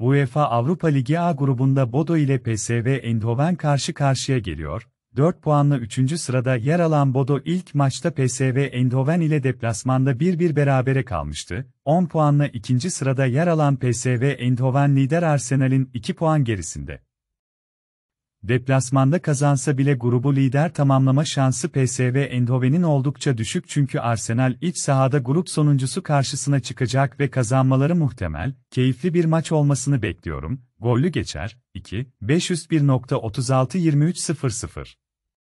UEFA Avrupa Ligi A grubunda Bodo ile PSV Eindhoven karşı karşıya geliyor. 4 puanla 3. sırada yer alan Bodo ilk maçta PSV Eindhoven ile deplasmanda 1-1 berabere kalmıştı. 10 puanla 2. sırada yer alan PSV Eindhoven lider Arsenal'in 2 puan gerisinde. Deplasmanda kazansa bile grubu lider tamamlama şansı PSV Eindhoven'in oldukça düşük çünkü Arsenal iç sahada grup sonuncusu karşısına çıkacak ve kazanmaları muhtemel, keyifli bir maç olmasını bekliyorum, gollü geçer, 2, 501.36 23.00